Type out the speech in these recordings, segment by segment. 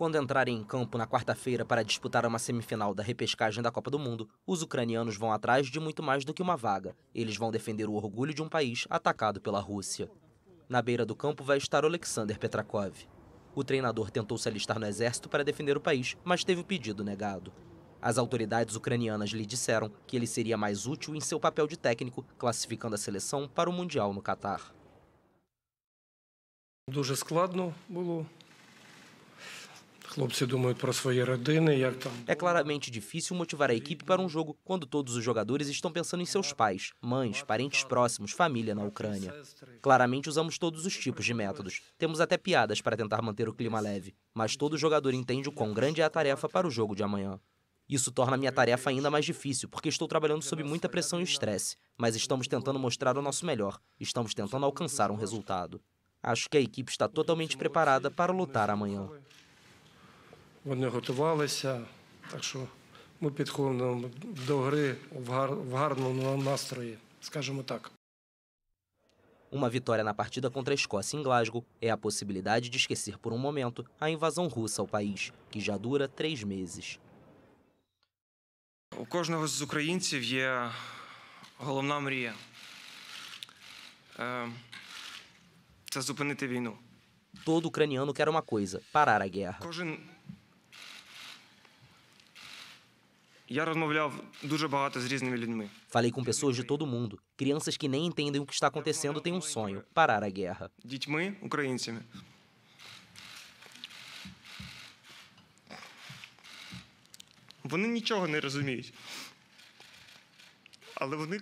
Quando entrarem em campo na quarta-feira para disputar uma semifinal da repescagem da Copa do Mundo, os ucranianos vão atrás de muito mais do que uma vaga. Eles vão defender o orgulho de um país atacado pela Rússia. Na beira do campo vai estar Alexander Petrakov. O treinador tentou se alistar no exército para defender o país, mas teve o pedido negado. As autoridades ucranianas lhe disseram que ele seria mais útil em seu papel de técnico, classificando a seleção para o Mundial no Catar. Дуже складно було é claramente difícil motivar a equipe para um jogo quando todos os jogadores estão pensando em seus pais, mães, parentes próximos, família na Ucrânia. Claramente usamos todos os tipos de métodos. Temos até piadas para tentar manter o clima leve, mas todo jogador entende o quão grande é a tarefa para o jogo de amanhã. Isso torna minha tarefa ainda mais difícil, porque estou trabalhando sob muita pressão e estresse, mas estamos tentando mostrar o nosso melhor, estamos tentando alcançar um resultado. Acho que a equipe está totalmente preparada para lutar amanhã. Вони готувалися, так що ми підходимо до гри в гарному настрої, скажімо так. Uma vitória na partida contra a Escócia em Glasgow é a possibilidade de esquecer por um momento a invasão russa ao país, que já dura três meses. У кожного з українців є головна мрія це зупинити війну. Todo ucraniano quer uma coisa: parar a guerra. Кожен Falei com pessoas de todo mundo. Crianças que nem entendem o que está acontecendo têm um sonho: parar a guerra.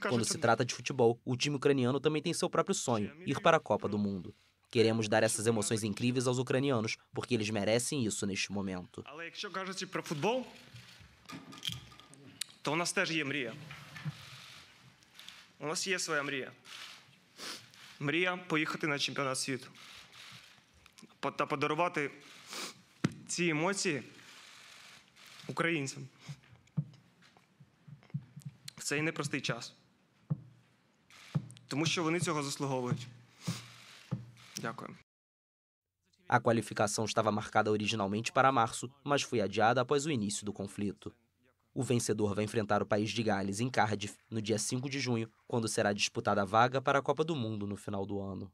Quando se trata de futebol, o time ucraniano também tem seu próprio sonho: é ir para a Copa do Mundo. Queremos dar essas emoções incríveis aos ucranianos, porque eles merecem isso neste momento. Mas, se para futebol, то у нас теж є мрія. У нас є своя мрія. Мрія поїхати на чемпіонат світу та подарувати ці емоції українцям. В цей непростий час. Тому що вони цього заслуговують. Дякую. A qualificação estava marcada originalmente para março, mas foi adiada após o início do conflito. O vencedor vai enfrentar o país de Gales em Cardiff no dia 5 de junho, quando será disputada a vaga para a Copa do Mundo no final do ano.